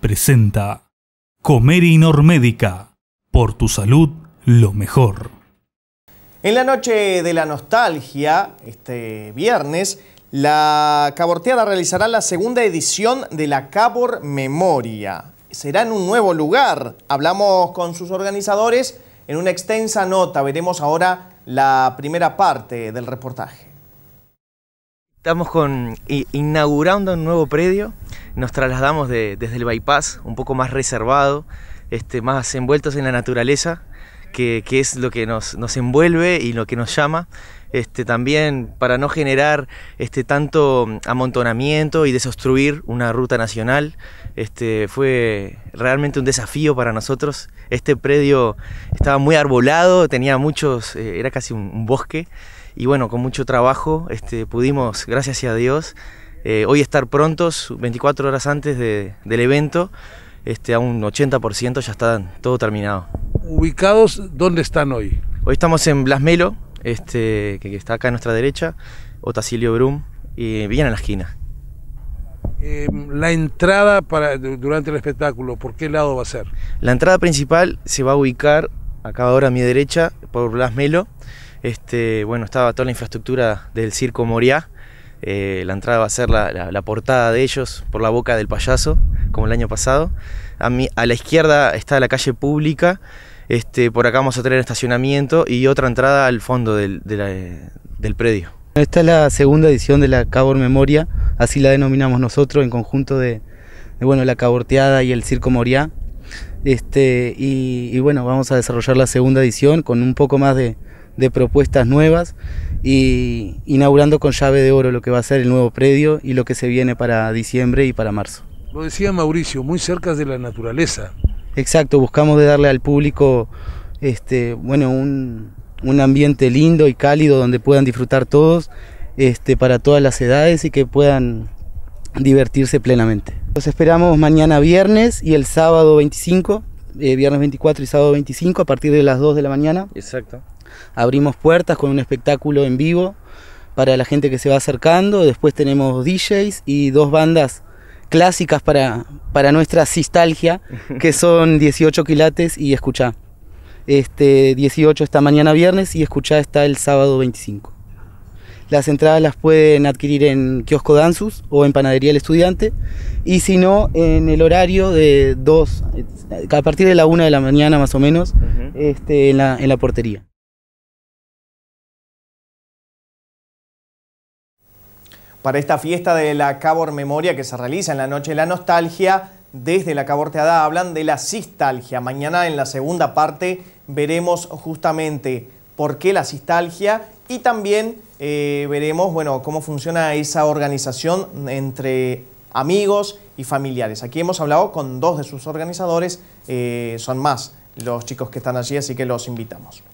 presenta Comer y Normédica. Por tu salud, lo mejor. En la noche de la nostalgia, este viernes, la Caborteada realizará la segunda edición de la Cabor Memoria. Será en un nuevo lugar. Hablamos con sus organizadores en una extensa nota. Veremos ahora la primera parte del reportaje. Estamos con inaugurando un nuevo predio nos trasladamos desde el bypass, un poco más reservado, este, más envueltos en la naturaleza, que, es lo que nos, envuelve y lo que nos llama. Este, también para no generar este, tanto amontonamiento y desobstruir una ruta nacional, este, fue realmente un desafío para nosotros. Este predio estaba muy arbolado, tenía muchos, eh, era casi un, bosque, y bueno, con mucho trabajo este, pudimos, gracias a Dios, eh, hoy estar prontos, 24 horas antes del evento, este, a un 80% ya está todo terminado. ¿Ubicados dónde están hoy? Hoy estamos en Blasmelo, este, que, está acá a nuestra derecha, Otacilio Brum, y bien en la esquina. Em, la entrada para, durante el espectáculo, ¿por qué lado va a ser? La entrada principal se va a ubicar acá ahora a mi derecha, por Blasmelo. Este, bueno, estaba toda la infraestructura del Circo Moriá. Eh, la entrada va a ser la, portada de ellos por la boca del payaso, como el año pasado. A, a la izquierda está la calle pública. Este, por acá vamos a tener estacionamiento y otra entrada al fondo del, predio. Esta es la segunda edición de la Cabor Memoria, así la denominamos nosotros en conjunto de, bueno, la Caborteada y el Circo Moriá. Este, y, bueno, vamos a desarrollar la segunda edición con un poco más de, de propuestas nuevas y inaugurando con llave de oro lo que va a ser el nuevo predio y lo que se viene para diciembre y para marzo. Lo decía Mauricio, muy cerca de la naturaleza. Exacto, buscamos de darle al público este, bueno, un, ambiente lindo y cálido donde puedan disfrutar todos este, para todas las edades y que puedan divertirse plenamente. Los esperamos mañana viernes y el sábado 25, eh, viernes 24 y sábado 25 a partir de las 2 de la mañana. Exacto abrimos puertas con un espectáculo en vivo para la gente que se va acercando. Después tenemos DJs y dos bandas clásicas para, para nuestra cistalgia, que son 18 quilates y escuchá. Este 18 está mañana viernes y escuchá está el sábado 25. Las entradas las pueden adquirir en Kiosco Danzus o en Panadería El Estudiante. Y si no, en el horario de 2, a partir de la 1 de la mañana más o menos, este, en la portería. para esta fiesta de la Cabor Memoria que se realiza en la Noche de la Nostalgia. Desde la Caborteada hablan de la sistalgia. Mañana en la segunda parte veremos justamente por qué la sistalgia y también eh, veremos bueno, cómo funciona esa organización entre amigos y familiares. Aquí hemos hablado con dos de sus organizadores, eh, son más los chicos que están allí, así que los invitamos.